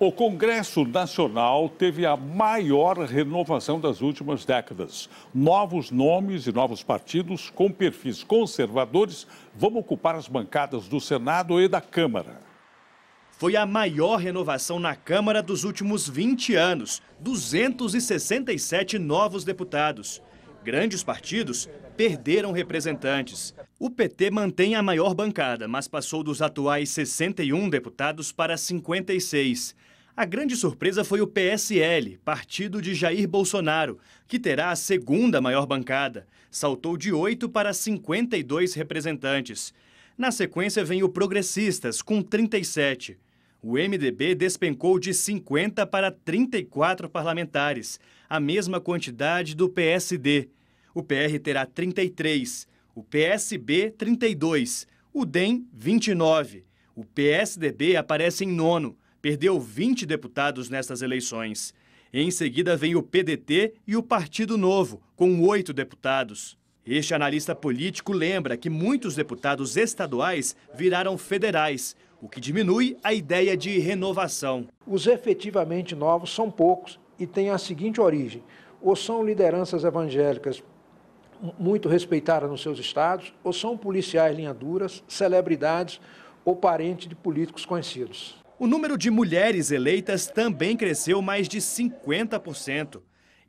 O Congresso Nacional teve a maior renovação das últimas décadas. Novos nomes e novos partidos com perfis conservadores vão ocupar as bancadas do Senado e da Câmara. Foi a maior renovação na Câmara dos últimos 20 anos 267 novos deputados grandes partidos perderam representantes. O PT mantém a maior bancada, mas passou dos atuais 61 deputados para 56. A grande surpresa foi o PSL, partido de Jair Bolsonaro, que terá a segunda maior bancada. Saltou de 8 para 52 representantes. Na sequência vem o Progressistas, com 37. O MDB despencou de 50 para 34 parlamentares, a mesma quantidade do PSD. O PR terá 33, o PSB 32, o DEM 29. O PSDB aparece em nono, perdeu 20 deputados nestas eleições. Em seguida vem o PDT e o Partido Novo, com oito deputados. Este analista político lembra que muitos deputados estaduais viraram federais, o que diminui a ideia de renovação. Os efetivamente novos são poucos e têm a seguinte origem: ou são lideranças evangélicas muito respeitadas nos seus estados, ou são policiais linha duras, celebridades ou parentes de políticos conhecidos. O número de mulheres eleitas também cresceu mais de 50%.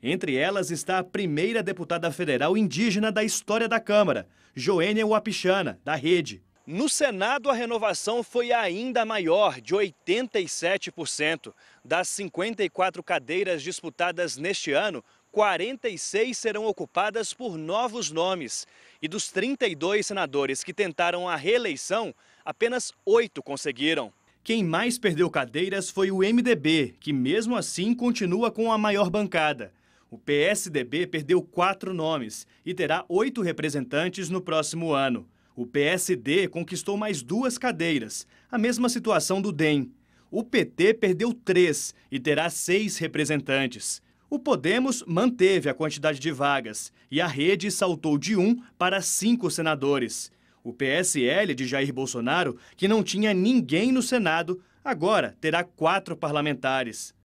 Entre elas está a primeira deputada federal indígena da história da Câmara, Joênia Wapichana, da Rede. No Senado, a renovação foi ainda maior, de 87%. Das 54 cadeiras disputadas neste ano, 46 serão ocupadas por novos nomes. E dos 32 senadores que tentaram a reeleição, apenas oito conseguiram. Quem mais perdeu cadeiras foi o MDB, que mesmo assim continua com a maior bancada. O PSDB perdeu quatro nomes e terá oito representantes no próximo ano. O PSD conquistou mais duas cadeiras, a mesma situação do DEM. O PT perdeu três e terá seis representantes. O Podemos manteve a quantidade de vagas e a rede saltou de um para cinco senadores. O PSL de Jair Bolsonaro, que não tinha ninguém no Senado, agora terá quatro parlamentares.